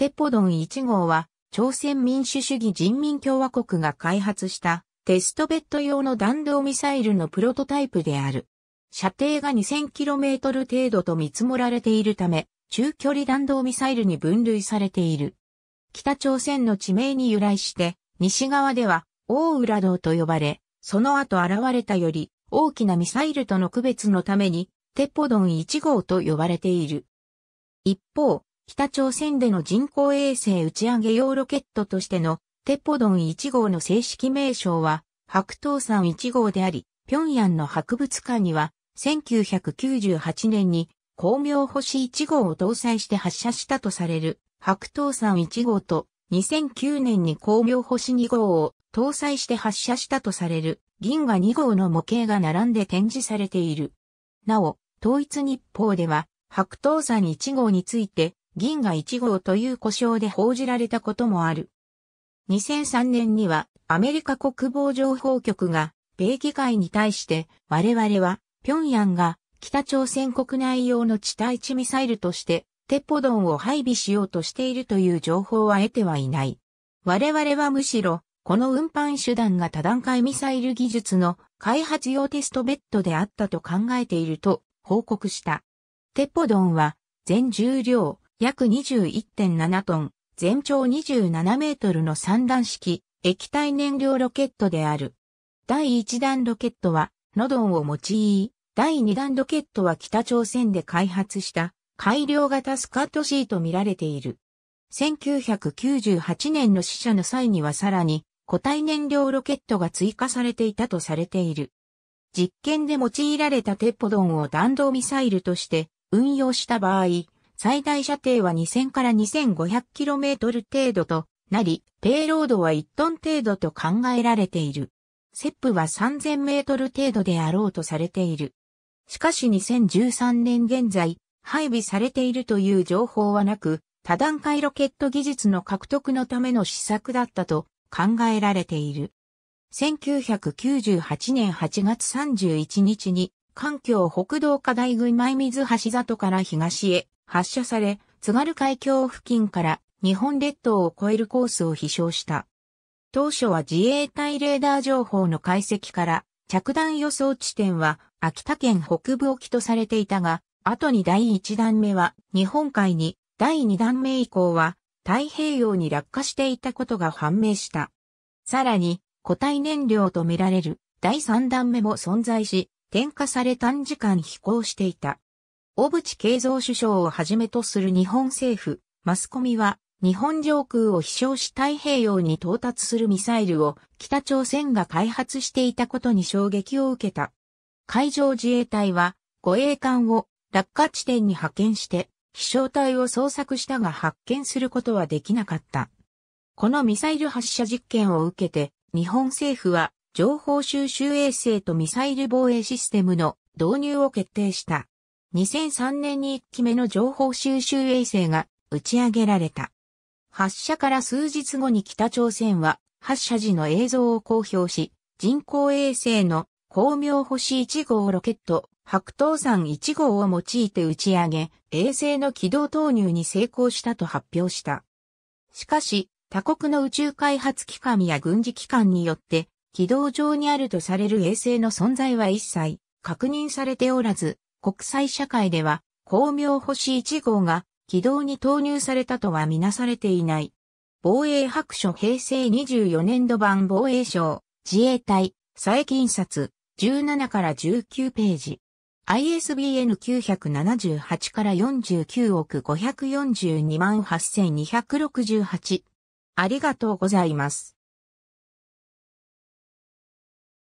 テポドン1号は、朝鮮民主主義人民共和国が開発したテストベッド用の弾道ミサイルのプロトタイプである。射程が 2000km 程度と見積もられているため、中距離弾道ミサイルに分類されている。北朝鮮の地名に由来して、西側では大浦道と呼ばれ、その後現れたより大きなミサイルとの区別のために、テポドン1号と呼ばれている。一方、北朝鮮での人工衛星打ち上げ用ロケットとしてのテポドン1号の正式名称は白桃山1号であり、平壌の博物館には1998年に光明星1号を搭載して発射したとされる白桃山1号と2009年に光明星2号を搭載して発射したとされる銀河2号の模型が並んで展示されている。なお、統一日報では白桃山1号について銀河1号という故障で報じられたこともある。2003年にはアメリカ国防情報局が米議会に対して我々は平壌が北朝鮮国内用の地対地ミサイルとしてテポドンを配備しようとしているという情報は得てはいない。我々はむしろこの運搬手段が多段階ミサイル技術の開発用テストベッドであったと考えていると報告した。テポドンは全重量約21.7トン、全長27メートルの三段式、液体燃料ロケットである。第1弾ロケットは、ノドンを用い、第2弾ロケットは北朝鮮で開発した改良型スカットーと見られている。1998年の試射の際にはさらに固体燃料ロケットが追加されていたとされている。実験で用いられたテッポドンを弾道ミサイルとして運用した場合、最大射程は2000から 2500km 程度となり、ペイロードは1トン程度と考えられている。セップは3000メートル程度であろうとされている。しかし2013年現在、配備されているという情報はなく、多段階ロケット技術の獲得のための施策だったと考えられている。1998年8月31日に、環境北道課題群前水橋里から東へ発射され、津軽海峡付近から日本列島を越えるコースを飛翔した。当初は自衛隊レーダー情報の解析から着弾予想地点は秋田県北部沖とされていたが、後に第1弾目は日本海に、第2弾目以降は太平洋に落下していたことが判明した。さらに固体燃料とみられる第3弾目も存在し、点火され短時間飛行していた。小渕恵三首相をはじめとする日本政府、マスコミは、日本上空を飛翔し太平洋に到達するミサイルを北朝鮮が開発していたことに衝撃を受けた。海上自衛隊は護衛艦を落下地点に派遣して飛翔体を捜索したが発見することはできなかった。このミサイル発射実験を受けて日本政府は情報収集衛星とミサイル防衛システムの導入を決定した。2003年に1機目の情報収集衛星が打ち上げられた。発射から数日後に北朝鮮は発射時の映像を公表し、人工衛星の光明星1号ロケット白桃山1号を用いて打ち上げ、衛星の軌道投入に成功したと発表した。しかし、他国の宇宙開発機関や軍事機関によって、軌道上にあるとされる衛星の存在は一切確認されておらず、国際社会では、光明星1号が軌道に投入されたとはみなされていない。防衛白書平成24年度版防衛省、自衛隊、佐伯印刷、17から19ページ。ISBN 978から49億542万8268。ありがとうございます。